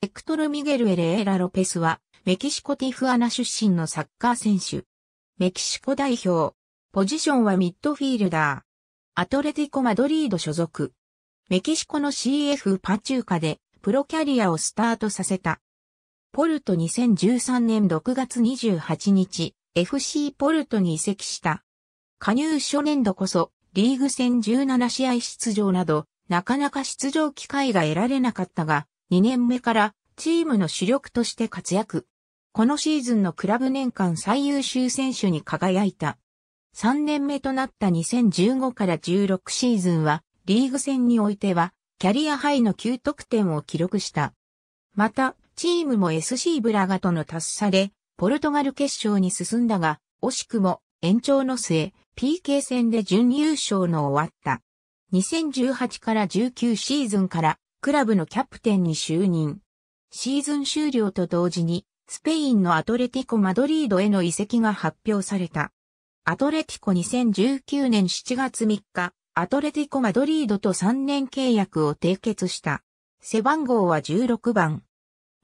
エクトル・ミゲル・エレエラ・ロペスは、メキシコティフアナ出身のサッカー選手。メキシコ代表。ポジションはミッドフィールダー。アトレティコ・マドリード所属。メキシコの CF パチューカでプロキャリアをスタートさせた。ポルト2013年6月28日、FC ポルトに移籍した。加入初年度こそ、リーグ戦17試合出場など、なかなか出場機会が得られなかったが、2年目からチームの主力として活躍。このシーズンのクラブ年間最優秀選手に輝いた。3年目となった2015から16シーズンは、リーグ戦においては、キャリアハイの9得点を記録した。また、チームも SC ブラガとの達差で、ポルトガル決勝に進んだが、惜しくも延長の末、PK 戦で準優勝の終わった。2018から19シーズンからクラブのキャプテンに就任。シーズン終了と同時に、スペインのアトレティコ・マドリードへの移籍が発表された。アトレティコ2019年7月3日、アトレティコ・マドリードと3年契約を締結した。背番号は16番。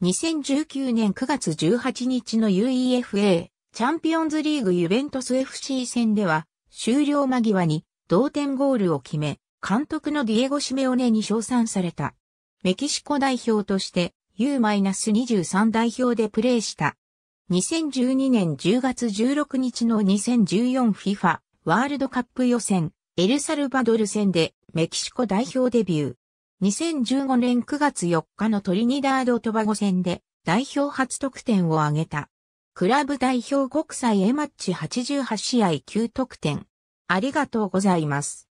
2019年9月18日の UEFA チャンピオンズリーグユベントス FC 戦では終了間際に同点ゴールを決め、監督のディエゴ・シメオネに称賛された。メキシコ代表として U-23 代表でプレーした。2012年10月16日の 2014FIFA ワールドカップ予選、エルサルバドル戦でメキシコ代表デビュー。2015年9月4日のトリニダード・トバゴ戦で代表初得点を挙げた。クラブ代表国際 A マッチ88試合9得点。ありがとうございます。